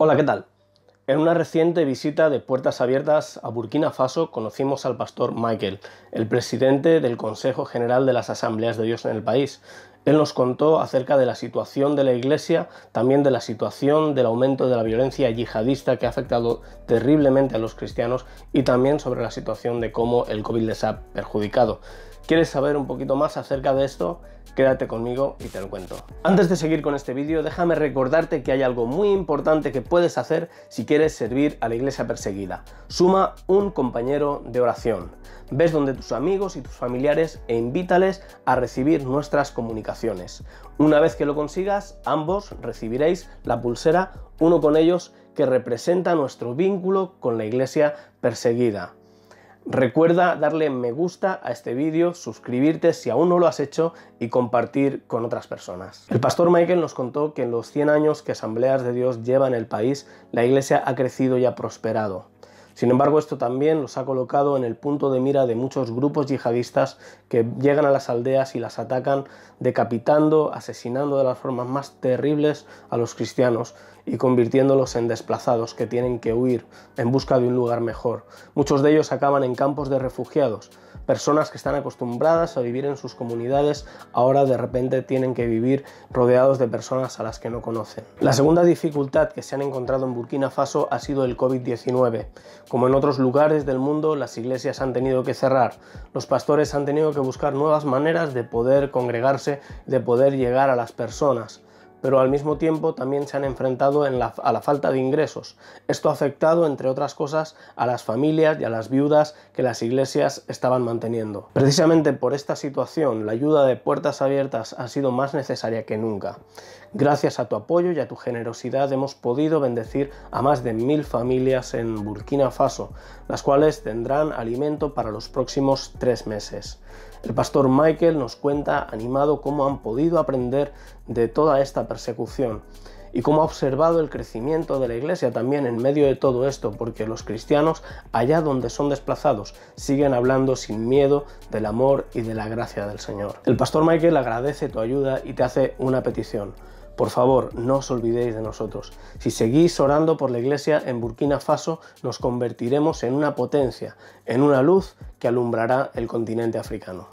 Hola, ¿qué tal? En una reciente visita de Puertas Abiertas a Burkina Faso conocimos al pastor Michael, el presidente del Consejo General de las Asambleas de Dios en el país, él nos contó acerca de la situación de la Iglesia, también de la situación del aumento de la violencia yihadista que ha afectado terriblemente a los cristianos y también sobre la situación de cómo el COVID les ha perjudicado. ¿Quieres saber un poquito más acerca de esto? Quédate conmigo y te lo cuento. Antes de seguir con este vídeo, déjame recordarte que hay algo muy importante que puedes hacer si quieres servir a la iglesia perseguida. Suma un compañero de oración. Ves donde tus amigos y tus familiares e invítales a recibir nuestras comunicaciones. Una vez que lo consigas, ambos recibiréis la pulsera, uno con ellos, que representa nuestro vínculo con la iglesia perseguida. Recuerda darle me gusta a este vídeo, suscribirte si aún no lo has hecho y compartir con otras personas. El pastor Michael nos contó que en los 100 años que Asambleas de Dios lleva en el país, la iglesia ha crecido y ha prosperado. Sin embargo, esto también los ha colocado en el punto de mira de muchos grupos yihadistas que llegan a las aldeas y las atacan decapitando, asesinando de las formas más terribles a los cristianos y convirtiéndolos en desplazados que tienen que huir en busca de un lugar mejor. Muchos de ellos acaban en campos de refugiados. Personas que están acostumbradas a vivir en sus comunidades ahora de repente tienen que vivir rodeados de personas a las que no conocen. La segunda dificultad que se han encontrado en Burkina Faso ha sido el COVID-19. Como en otros lugares del mundo, las iglesias han tenido que cerrar, los pastores han tenido que buscar nuevas maneras de poder congregarse, de poder llegar a las personas pero al mismo tiempo también se han enfrentado a la falta de ingresos. Esto ha afectado, entre otras cosas, a las familias y a las viudas que las iglesias estaban manteniendo. Precisamente por esta situación, la ayuda de Puertas Abiertas ha sido más necesaria que nunca. Gracias a tu apoyo y a tu generosidad hemos podido bendecir a más de mil familias en Burkina Faso, las cuales tendrán alimento para los próximos tres meses. El pastor Michael nos cuenta animado cómo han podido aprender de toda esta persecución y cómo ha observado el crecimiento de la Iglesia también en medio de todo esto, porque los cristianos, allá donde son desplazados, siguen hablando sin miedo del amor y de la gracia del Señor. El pastor Michael agradece tu ayuda y te hace una petición. Por favor, no os olvidéis de nosotros. Si seguís orando por la Iglesia en Burkina Faso, nos convertiremos en una potencia, en una luz que alumbrará el continente africano.